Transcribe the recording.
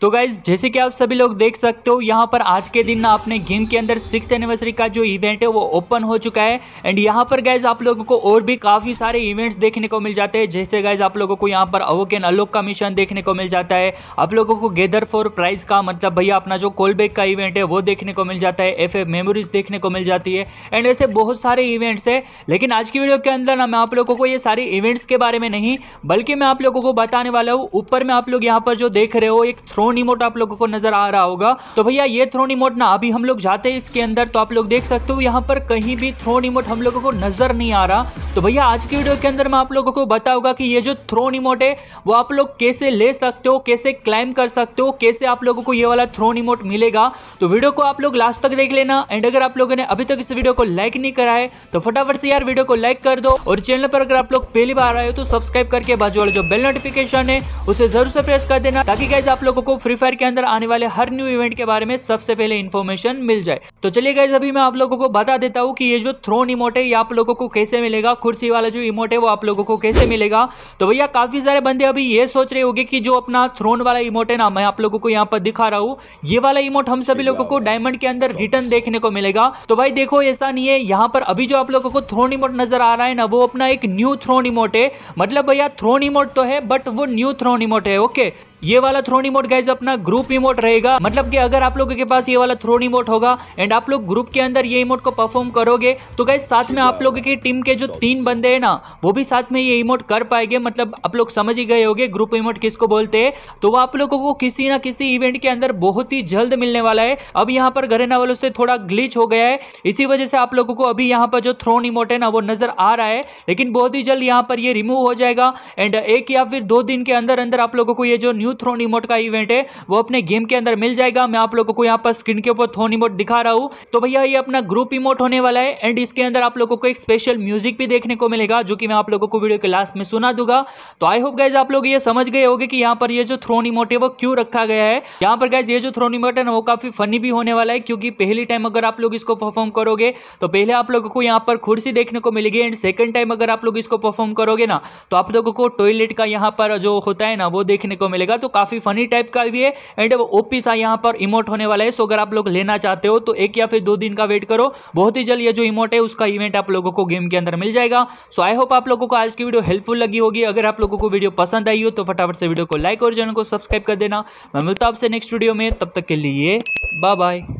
तो गाइज जैसे कि आप सभी लोग देख सकते हो यहाँ पर आज के दिन ना अपने गेम के अंदर सिक्स एनिवर्सरी का जो इवेंट है वो ओपन हो चुका है एंड यहाँ पर गाइज आप लोगों को और भी काफ़ी सारे इवेंट्स देखने को मिल जाते हैं जैसे गाइज आप लोगों को यहाँ पर एंड अलोक का मिशन देखने को मिल जाता है आप लोगों को गेदर फॉर प्राइज का मतलब भैया अपना जो कॉलबैक का इवेंट है वो देखने को मिल जाता है एफ मेमोरीज देखने को मिल जाती है एंड ऐसे बहुत सारे इवेंट्स है लेकिन आज की वीडियो के अंदर ना मैं आप लोगों को ये सारे इवेंट्स के बारे में नहीं बल्कि मैं आप लोगों को बताने वाला हूँ ऊपर में आप लोग यहाँ पर जो देख रहे हो एक थ्रोन थ्रोन इमोट आप लोगों को नजर आ रहा होगा तो भैया ये थ्रोन इमोट ना अभी हम लोग जाते हैं इसके अंदर तो आप लोग देख सकते हो यहाँ पर कहीं भी थ्रोन इमोट हम लोगों को नजर नहीं आ रहा तो भैया आज की वीडियो के अंदर मैं आप लोगों को बताऊंगा कि ये जो थ्रोन इमोट है वो आप लोग कैसे ले सकते हो कैसे क्लाइम कर सकते हो कैसे आप लोगों को ये वाला थ्रोन इमोट मिलेगा तो वीडियो को आप लोग लास्ट तक देख लेना एंड अगर आप लोगों ने अभी तक इस वीडियो को लाइक नहीं करा है तो फटाफट से यार वीडियो को लाइक कर दो और चैनल पर अगर आप लोग पहली बार आए हो तो सब्सक्राइब करके बाजू वाले जो बेल नोटिफिकेशन है उसे जरूर से प्रेस कर देना ताकि कैसे आप लोगों को फ्री फायर के अंदर आने वाले हर न्यू इवेंट के बारे में सबसे पहले इन्फॉर्मेशन मिल जाए तो चलिए गाइज अभी मैं आप लोगों को बता देता हूँ कि ये जो थ्रोन इमोट है ये आप लोगों को कैसे मिलेगा कुर्सी वाला जो इमोट है वो आप लोगों को कैसे मिलेगा तो भैया काफी सारे बंदे अभी ये सोच रहे होंगे कि जो अपना थ्रोन वाला इमोट है ना मैं आप लोगों को यहाँ पर दिखा रहा हूँ ये वाला इमोट हम सभी लोगों को डायमंड के अंदर रिटर्न देखने को मिलेगा तो भाई देखो ऐसा नहीं है यहाँ पर अभी जो आप लोगों को थ्रोन इमोट नजर आ रहा है ना वो अपना एक न्यू थ्रोन इमोट है मतलब भैया थ्रोन इमोट तो है बट वो न्यू थ्रोन इमोट है ओके ये वाला थ्रोन इमोट गाइज अपना ग्रुप इमोट रहेगा मतलब कि अगर आप लोगों के पास ये वाला थ्रोन इमोट होगा एंड आप लोग ग्रुप के अंदर ये इमोट को परफॉर्म करोगे तो गाइज साथ में आप लोगों की टीम के जो तीन बंदे हैं ना वो भी साथ में ये इमोट कर पाएंगे मतलब आप लोग समझ ही गए होंगे ग्रुप इमोट किसको बोलते हैं तो वो आप लोगों को किसी ना किसी इवेंट के अंदर बहुत ही जल्द मिलने वाला है अब यहाँ पर घरेना वालों से थोड़ा ग्लीच हो गया है इसी वजह से आप लोगों को अभी यहाँ पर जो थ्रोन इमोट है ना वो नजर आ रहा है लेकिन बहुत ही जल्द यहाँ पर ये रिमूव हो जाएगा एंड एक या फिर दो दिन के अंदर अंदर आप लोगों को ये जो न्यूज न्यू थ्रोन इमोट का इवेंट है वो अपने गेम के अंदर मिल जाएगा मैं आप लोगों को यहाँ पर स्क्रीन के ऊपर थ्रोन इमोट दिखा रहा हूँ तो भैया ये अपना ग्रुप इमोट होने वाला है एंड इसके अंदर आप लोगों को एक स्पेशल म्यूजिक भी देखने को मिलेगा जो कि मैं आप लोगों को वीडियो के लास्ट में सुना दूंगा तो आई होप गाइज आप लोग ये समझ गए होगे कि यहाँ पर ये जो थ्रोन इमोट है वो क्यों रखा गया है यहाँ पर गाइज ये जो थ्रोन इमोट है ना वो काफी फनी भी होने वाला है क्योंकि पहली टाइम अगर आप लोग इसको परफॉर्म करोगे तो पहले आप लोगों को यहाँ पर कुर्सी देखने को मिलेगी एंड सेकंड टाइम अगर आप लोग इसको परफॉर्म करोगे ना तो आप लोगों को टॉयलेट का यहाँ पर जो होता है ना वो देखने को मिलेगा तो काफ़ी फनी टाइप का भी है एंड ओपी सा यहाँ पर इमोट होने वाला है सो अगर आप लोग लेना चाहते हो तो एक या फिर दो दिन का वेट करो बहुत ही जल्द ये जो इमोट है उसका इवेंट आप लोगों को गेम के अंदर मिल जाएगा सो आई होप आप लोगों को आज की वीडियो हेल्पफुल लगी होगी अगर आप लोगों को वीडियो पसंद आई हो तो फटाफट से वीडियो को लाइक और चैनल को सब्सक्राइब कर देना मैं मिलता हूं आपसे नेक्स्ट वीडियो में तब तक के लिए बाय बाय